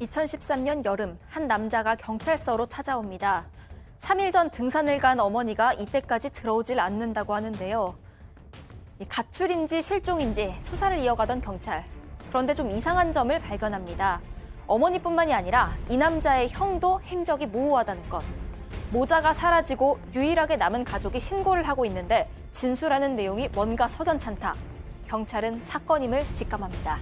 2013년 여름 한 남자가 경찰서로 찾아옵니다. 3일 전 등산을 간 어머니가 이때까지 들어오질 않는다고 하는데요. 가출인지 실종인지 수사를 이어가던 경찰. 그런데 좀 이상한 점을 발견합니다. 어머니뿐만이 아니라 이 남자의 형도 행적이 모호하다는 것. 모자가 사라지고 유일하게 남은 가족이 신고를 하고 있는데 진술하는 내용이 뭔가 석연찮다. 경찰은 사건임을 직감합니다.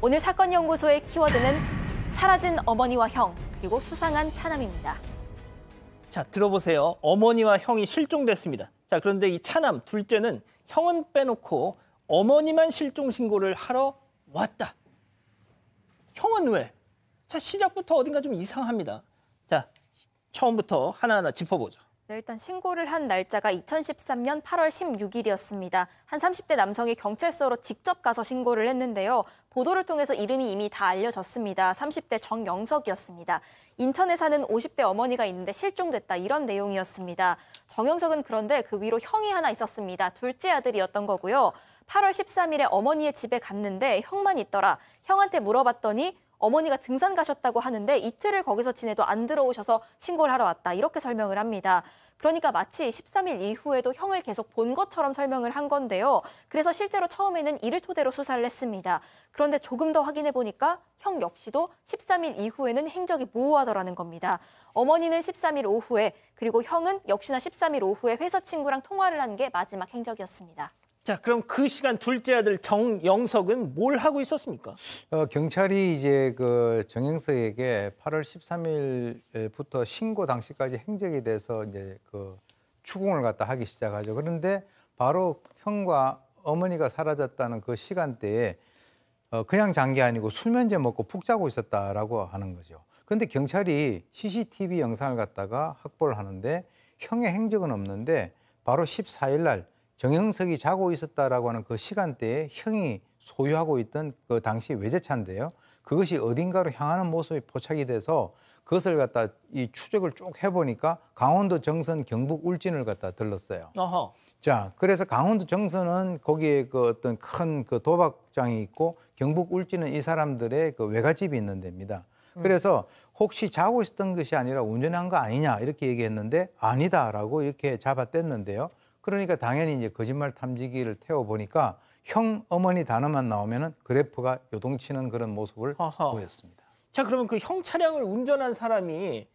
오늘 사건연구소의 키워드는 사라진 어머니와 형, 그리고 수상한 차남입니다. 자, 들어보세요. 어머니와 형이 실종됐습니다. 자, 그런데 이 차남 둘째는 형은 빼놓고 어머니만 실종 신고를 하러 왔다. 형은 왜? 자, 시작부터 어딘가 좀 이상합니다. 자, 처음부터 하나하나 짚어보죠. 네, 일단 신고를 한 날짜가 2013년 8월 16일이었습니다. 한 30대 남성이 경찰서로 직접 가서 신고를 했는데요. 보도를 통해서 이름이 이미 다 알려졌습니다. 30대 정영석이었습니다. 인천에 사는 50대 어머니가 있는데 실종됐다 이런 내용이었습니다. 정영석은 그런데 그 위로 형이 하나 있었습니다. 둘째 아들이었던 거고요. 8월 13일에 어머니의 집에 갔는데 형만 있더라. 형한테 물어봤더니 어머니가 등산 가셨다고 하는데 이틀을 거기서 지내도 안 들어오셔서 신고를 하러 왔다. 이렇게 설명을 합니다. 그러니까 마치 13일 이후에도 형을 계속 본 것처럼 설명을 한 건데요. 그래서 실제로 처음에는 이를 토대로 수사를 했습니다. 그런데 조금 더 확인해 보니까 형 역시도 13일 이후에는 행적이 모호하더라는 겁니다. 어머니는 13일 오후에 그리고 형은 역시나 13일 오후에 회사 친구랑 통화를 한 게 마지막 행적이었습니다. 자, 그럼 그 시간 둘째 아들 정영석은 뭘 하고 있었습니까? 어, 경찰이 이제 그 정영석에게 8월 13일부터 신고 당시까지 행적이 돼서 이제 그 추궁을 갖다 하기 시작하죠. 그런데 바로 형과 어머니가 사라졌다는 그 시간대에 어, 그냥 잔게 아니고 술면제 먹고 푹 자고 있었다라고 하는 거죠. 근데 경찰이 CCTV 영상을 갖다가 확보를 하는데 형의 행적은 없는데 바로 14일 날 정형석이 자고 있었다라고 하는 그 시간대에 형이 소유하고 있던 그 당시 외제차인데요. 그것이 어딘가로 향하는 모습이 포착이 돼서 그것을 갖다 이 추적을 쭉 해보니까 강원도 정선 경북 울진을 갖다 들렀어요. 어허. 자, 그래서 강원도 정선은 거기에 그 어떤 큰 그 도박장이 있고 경북 울진은 이 사람들의 그 외가집이 있는 데입니다. 음. 그래서 혹시 자고 있었던 것이 아니라 운전한 거 아니냐 이렇게 얘기했는데 아니다라고 이렇게 잡아뗐는데요. 그러니까 당연히 이제 거짓말 탐지기를 태워 보니까 형 어머니 단어만 나오면은 그래프가 요동치는 그런 모습을 아하. 보였습니다. 자 그러면 그 형 차량을 운전한 사람이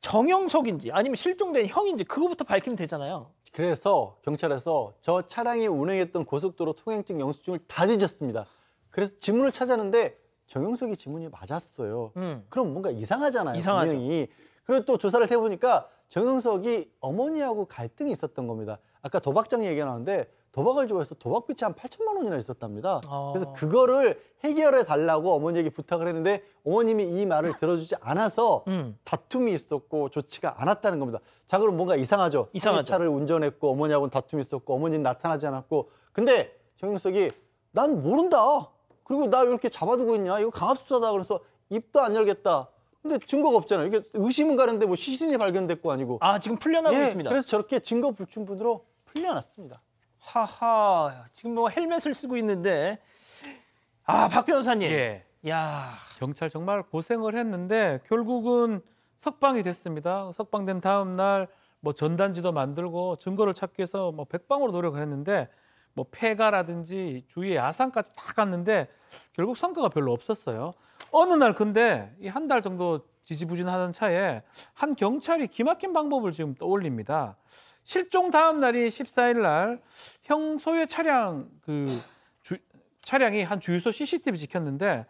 정영석인지 아니면 실종된 형인지 그거부터 밝히면 되잖아요. 그래서 경찰에서 저 차량이 운행했던 고속도로 통행증 영수증을 다 뒤졌습니다. 그래서 지문을 찾았는데 정영석이 지문이 맞았어요. 음. 그럼 뭔가 이상하잖아요. 이상하죠. 분명히. 그리고 또 조사를 해보니까 정영석이 어머니하고 갈등이 있었던 겁니다. 아까 도박장 얘기가 나오는데 도박을 좋아해서 도박빚이 한 8천만 원이나 있었답니다. 어... 그래서 그거를 해결해 달라고 어머니에게 부탁을 했는데 어머님이 이 말을 들어주지 않아서 음. 다툼이 있었고 좋지가 않았다는 겁니다. 자 그럼 뭔가 이상하죠. 이상하죠. 차를 운전했고 어머니하고는 다툼이 있었고 어머니는 나타나지 않았고 근데 정윤석이 난 모른다. 그리고 나 이렇게 잡아두고 있냐. 이거 강압수사다. 그래서 입도 안 열겠다. 근데 증거가 없잖아요. 이게 의심은 가는데 뭐 시신이 발견됐고 아니고. 아 지금 풀려나고 예, 있습니다. 그래서 저렇게 증거 불충분으로 풀려났습니다. 하하, 지금 뭐 헬멧을 쓰고 있는데 아, 박 변호사님. 예. 야, 경찰 정말 고생을 했는데 결국은 석방이 됐습니다. 석방된 다음 날 뭐 전단지도 만들고 증거를 찾기 위해서 뭐 백방으로 노력을 했는데 뭐 폐가라든지 주위의 야산까지 다 갔는데 결국 성과가 별로 없었어요. 어느 날 근데 이 한 달 정도 지지부진하던 차에 한 경찰이 기막힌 방법을 지금 떠올립니다. 실종 다음 날이 14일 날 형소의 차량 그 주, 차량이 한 주유소 CCTV 지켰는데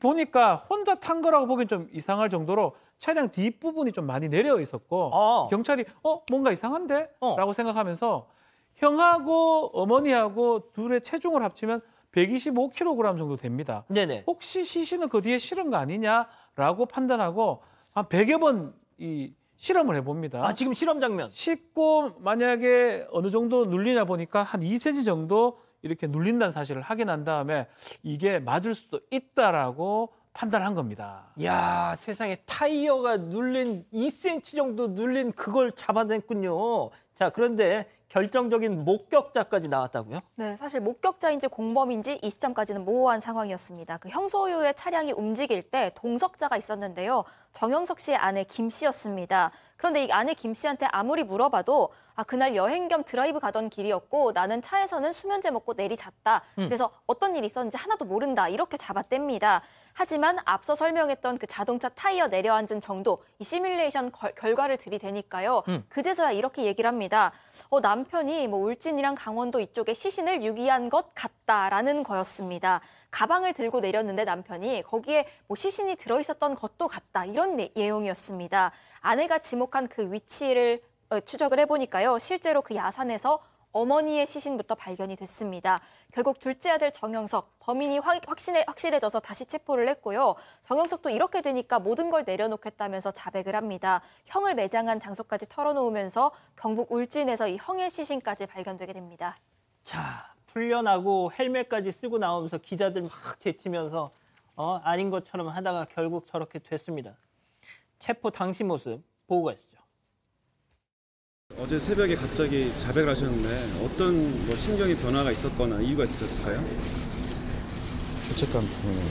보니까 혼자 탄 거라고 보기엔 좀 이상할 정도로 차량 뒷부분이 좀 많이 내려 있었고 아. 경찰이 어 뭔가 이상한데? 어. 라고 생각하면서 형하고 어머니하고 둘의 체중을 합치면 125kg 정도 됩니다. 네네. 혹시 시신은 그 뒤에 실은 거 아니냐라고 판단하고 한 100여 번이 실험을 해봅니다. 아, 지금 실험 장면. 씻고 만약에 어느 정도 눌리냐 보니까 한 2cm 정도 이렇게 눌린다는 사실을 확인한 다음에 이게 맞을 수도 있다라고 판단한 겁니다. 야 세상에 타이어가 눌린 2cm 정도 눌린 그걸 잡아냈군요. 자, 그런데 결정적인 목격자까지 나왔다고요? 네, 사실 목격자인지 공범인지 이 시점까지는 모호한 상황이었습니다. 그 형소유의 차량이 움직일 때 동석자가 있었는데요. 정영석 씨의 아내 김 씨였습니다. 그런데 이 아내 김 씨한테 아무리 물어봐도 아 그날 여행 겸 드라이브 가던 길이었고 나는 차에서는 수면제 먹고 내리 잤다. 음. 그래서 어떤 일이 있었는지 하나도 모른다. 이렇게 잡아뗍니다. 하지만 앞서 설명했던 그 자동차 타이어 내려앉은 정도 이 시뮬레이션 거, 결과를 들이대니까요. 음. 그제서야 이렇게 얘기를 합니다. 어, 남편이 뭐 울진이랑 강원도 이쪽에 시신을 유기한 것 같다라는 거였습니다. 가방을 들고 내렸는데 남편이 거기에 뭐 시신이 들어 있었던 것도 같다 이런 내용이었습니다. 아내가 지목한 그 위치를 어, 추적을 해보니까요. 실제로 그 야산에서 어머니의 시신부터 발견이 됐습니다. 결국 둘째 아들 정영석, 범인이 확신해, 확실해져서 다시 체포를 했고요. 정영석도 이렇게 되니까 모든 걸 내려놓겠다면서 자백을 합니다. 형을 매장한 장소까지 털어놓으면서 경북 울진에서 이 형의 시신까지 발견되게 됩니다. 자, 풀려나고 헬멧까지 쓰고 나오면서 기자들 막 제치면서 어, 아닌 것처럼 하다가 결국 저렇게 됐습니다. 체포 당시 모습 보고 가시죠. 어제 새벽에 갑자기 자백을 하셨는데 어떤 뭐 심경의 변화가 있었거나 이유가 있었을까요? 죄책감 때문에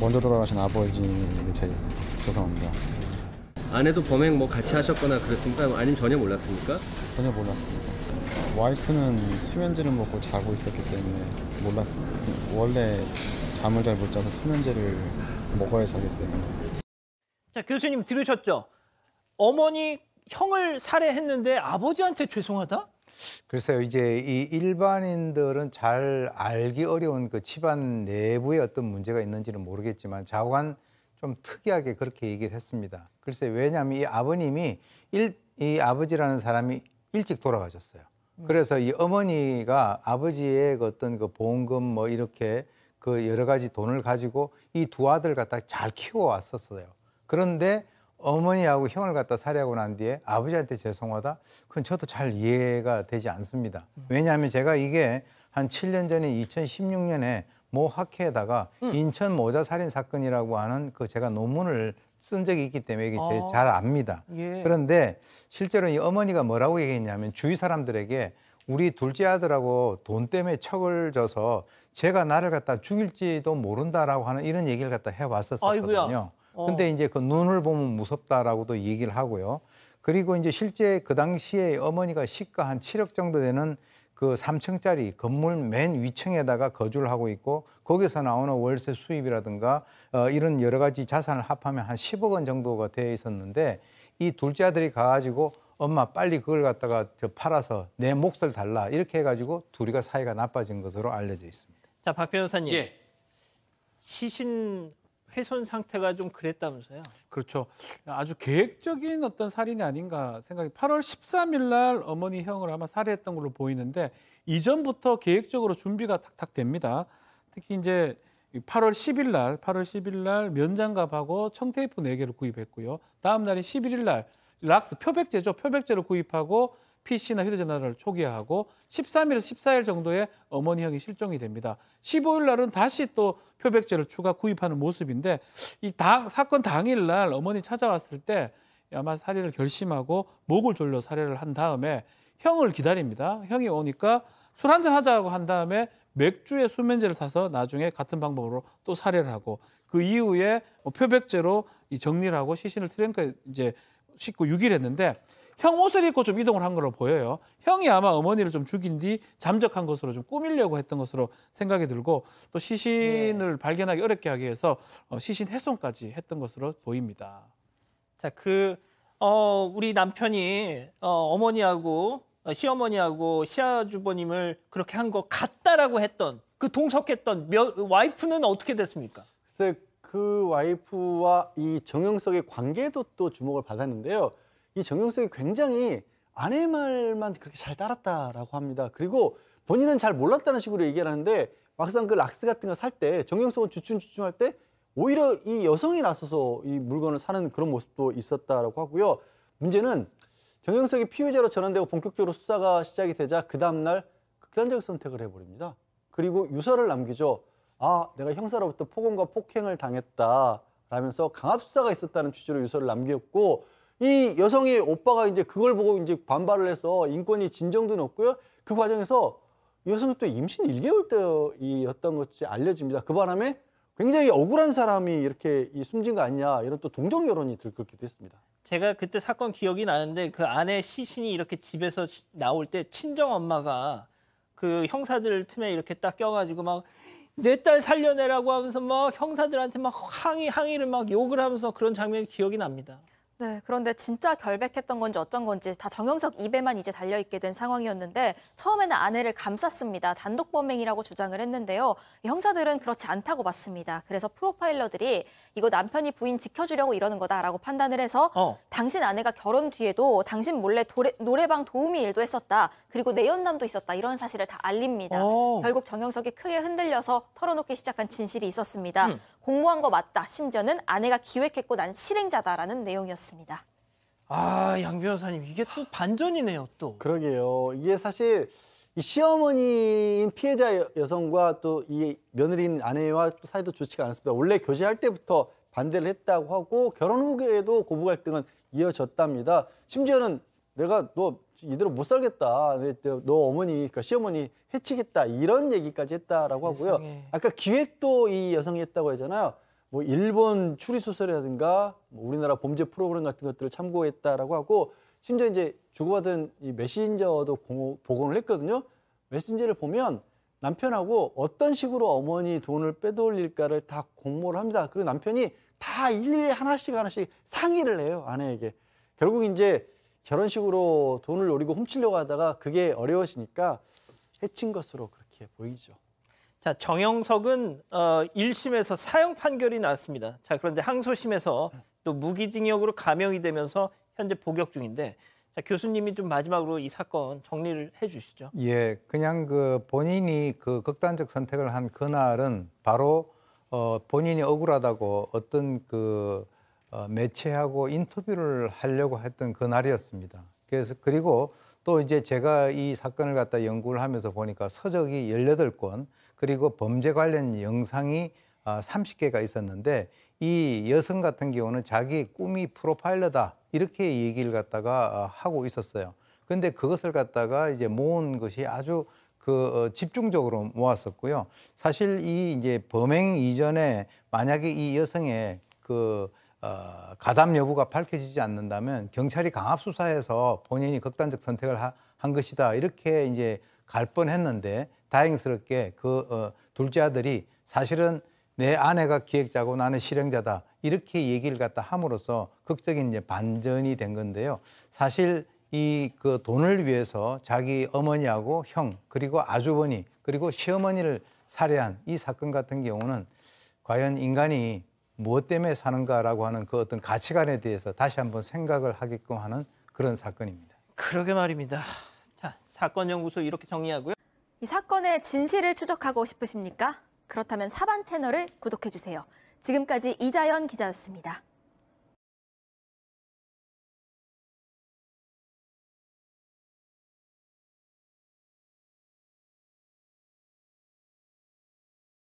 먼저 돌아가신 아버지에게 제 죄송합니다. 아내도 범행 뭐 같이 하셨거나 그랬습니까? 아니면 전혀 몰랐습니까? 전혀 몰랐습니다. 와이프는 수면제를 먹고 자고 있었기 때문에 몰랐습니다. 원래 잠을 잘 못 자서 수면제를 먹어야 자기 때문에. 자 교수님 들으셨죠? 어머니 형을 살해했는데 아버지한테 죄송하다? 글쎄요, 이제 이 일반인들은 잘 알기 어려운 그 집안 내부에 어떤 문제가 있는지는 모르겠지만 좌우좀 특이하게 그렇게 얘기를 했습니다. 글쎄 왜냐하면 이 아버님이 일, 이 아버지라는 사람이 일찍 돌아가셨어요. 음. 그래서 이 어머니가 아버지의 그 어떤 그 보험금 뭐 이렇게 그 여러 가지 돈을 가지고 이 두 아들 갖다 잘 키워왔었어요. 그런데 어머니하고 형을 갖다 살해하고 난 뒤에 아버지한테 죄송하다? 그건 저도 잘 이해가 되지 않습니다. 음. 왜냐하면 제가 이게 한 7년 전인 2016년에 모 학회에다가 음. 인천 모자 살인 사건이라고 하는 그 제가 논문을 쓴 적이 있기 때문에 이게 아. 잘 압니다. 예. 그런데 실제로 이 어머니가 뭐라고 얘기했냐면 주위 사람들에게 우리 둘째 아들하고 돈 때문에 척을 져서 제가 나를 갖다 죽일지도 모른다라고 하는 이런 얘기를 갖다 해왔었거든요. 어. 근데 이제 그 눈을 보면 무섭다라고도 얘기를 하고요. 그리고 이제 실제 그 당시에 어머니가 시가 한 7억 정도 되는 그 3층짜리 건물 맨 위층에다가 거주를 하고 있고 거기서 나오는 월세 수입이라든가 어, 이런 여러 가지 자산을 합하면 한 10억 원 정도가 되어 있었는데 이 둘째 아들이 가가지고 엄마 빨리 그걸 갖다가 저 팔아서 내 몫을 달라 이렇게 해가지고 둘이가 사이가 나빠진 것으로 알려져 있습니다. 자박 변호사님 예. 시신 훼손 상태가 좀 그랬다면서요? 그렇죠. 아주 계획적인 어떤 살인이 아닌가 생각이 8월 13일 날 어머니 형을 아마 살해했던 걸로 보이는데 이전부터 계획적으로 준비가 탁탁 됩니다. 특히 이제 8월 10일 날, 8월 10일 날 면장갑하고 청테이프 4개를 구입했고요. 다음 날인 11일 날 락스 표백제죠. 표백제를 구입하고 PC나 휴대전화를 초기화하고 13일에서 14일 정도에 어머니 형이 실종이 됩니다. 15일 날은 다시 또 표백제를 추가 구입하는 모습인데 이 당, 사건 당일 날 어머니 찾아왔을 때 아마 살해를 결심하고 목을 졸려 살해를 한 다음에 형을 기다립니다. 형이 오니까 술 한잔 하자고 한 다음에 맥주에 수면제를 사서 나중에 같은 방법으로 또 살해를 하고 그 이후에 뭐 표백제로 이 정리를 하고 시신을 트렁크에 이제 싣고 유기를 했는데 형 옷을 입고 좀 이동을 한 걸로 보여요. 형이 아마 어머니를 좀 죽인 뒤 잠적한 것으로 좀 꾸밀려고 했던 것으로 생각이 들고 또 시신을 네. 발견하기 어렵게 하기 위해서 어, 시신 훼손까지 했던 것으로 보입니다. 자, 그 어, 우리 남편이 어, 어머니하고 어, 시어머니하고 시아주버님을 그렇게 한거 같다라고 했던 그 동석했던 며, 와이프는 어떻게 됐습니까? 글쎄 그 와이프와 이 정영석의 관계도 또 주목을 받았는데요. 이 정용석이 굉장히 아내 말만 그렇게 잘 따랐다라고 합니다. 그리고 본인은 잘 몰랐다는 식으로 얘기 하는데 막상 그 락스 같은 거 살 때 정용석은 주춤주춤할 때 오히려 이 여성이 나서서 이 물건을 사는 그런 모습도 있었다라고 하고요. 문제는 정영석이 피의자로 전환되고 본격적으로 수사가 시작이 되자 그 다음날 극단적 선택을 해버립니다. 그리고 유서를 남기죠. 아, 내가 형사로부터 폭언과 폭행을 당했다. 라면서 강압수사가 있었다는 취지로 유서를 남겼고 이 여성이 오빠가 이제 그걸 보고 이제 반발을 해서 인권이 진정도 높고요. 그 과정에서 여성은 또 임신 1개월 때였던 것이 알려집니다. 그 바람에 굉장히 억울한 사람이 이렇게 이 숨진 거 아니냐 이런 또 동정 여론이 들끓기도 했습니다. 제가 그때 사건 기억이 나는데 그 아내 시신이 이렇게 집에서 나올 때 친정 엄마가 그 형사들 틈에 이렇게 딱 껴가지고 막 내 딸 살려내라고 하면서 막 형사들한테 막 항의 항의를 막 욕을 하면서 그런 장면이 기억이 납니다. 네, 그런데 진짜 결백했던 건지 어쩐 건지 다 정영석 입에만 이제 달려있게 된 상황이었는데 처음에는 아내를 감쌌습니다. 단독 범행이라고 주장을 했는데요. 형사들은 그렇지 않다고 봤습니다. 그래서 프로파일러들이 이거 남편이 부인 지켜주려고 이러는 거다라고 판단을 해서 어. 당신 아내가 결혼 뒤에도 당신 몰래 도래, 노래방 도우미 일도 했었다. 그리고 내연남도 있었다. 이런 사실을 다 알립니다. 오. 어. 결국 정영석이 크게 흔들려서 털어놓기 시작한 진실이 있었습니다. 음. 공모한 거 맞다. 심지어는 아내가 기획했고 난 실행자다라는 내용이었습니다. 있습니다. 아, 양 변호사님 이게 또 반전이네요, 또. 그러게요. 이게 사실 이 시어머니인 피해자 여성과 또 이 며느리인 아내와 사이도 좋지가 않았습니다. 원래 교제할 때부터 반대를 했다고 하고 결혼 후에도 고부 갈등은 이어졌답니다. 심지어는 내가 너 이대로 못 살겠다. 너 어머니, 그러니까 시어머니 해치겠다. 이런 얘기까지 했다라고 하고요. 아까 기획도 이 여성이 했다고 했잖아요. 뭐 일본 추리 소설이라든가 뭐 우리나라 범죄 프로그램 같은 것들을 참고했다라고 하고 심지어 이제 주고받은 이 메신저도 공호, 복원을 했거든요. 메신저를 보면 남편하고 어떤 식으로 어머니 돈을 빼돌릴까를 다 공모를 합니다. 그리고 남편이 다 일일이 하나씩 하나씩 상의를 해요 아내에게. 결국 이제 결혼식으로 돈을 노리고 훔치려고 하다가 그게 어려워지니까 해친 것으로 그렇게 보이죠. 자, 정영석은 어, 1심에서 사형 판결이 났습니다 자, 그런데 항소심에서 또 무기징역으로 감형이 되면서 현재 복역 중인데 자, 교수님이 좀 마지막으로 이 사건 정리를 해 주시죠. 예, 그냥 그 본인이 그 극단적 선택을 한 그날은 바로 어, 본인이 억울하다고 어떤 그 어, 매체하고 인터뷰를 하려고 했던 그날이었습니다. 그래서 그리고 또 이제 제가 이 사건을 갖다 연구를 하면서 보니까 서적이 1 8덟권 그리고 범죄 관련 영상이 30개가 아, 있었는데 이 여성 같은 경우는 자기 꿈이 프로파일러다 이렇게 얘기를 갖다가 아, 하고 있었어요. 근데 그것을 갖다가 이제 모은 것이 아주 그 어, 집중적으로 모았었고요. 사실 이 이제 범행 이전에 만약에 이 여성의 그 어, 가담 여부가 밝혀지지 않는다면 경찰이 강압 수사해서 본인이 극단적 선택을 하, 한 것이다 이렇게 이제 갈 뻔했는데 다행스럽게 그 어, 둘째 아들이 사실은 내 아내가 기획자고 나는 실행자다 이렇게 얘기를 갖다 함으로써 극적인 이제 반전이 된 건데요. 사실 이 그 돈을 위해서 자기 어머니하고 형 그리고 아주버니 그리고 시어머니를 살해한 이 사건 같은 경우는 과연 인간이 무엇 때문에 사는가라고 하는 그 어떤 가치관에 대해서 다시 한번 생각을 하게끔 하는 그런 사건입니다. 그러게 말입니다. 자 사건 연구소 이렇게 정리하고요. 이 사건의 진실을 추적하고 싶으십니까? 그렇다면 사반 채널을 구독해주세요. 지금까지 이자연 기자였습니다.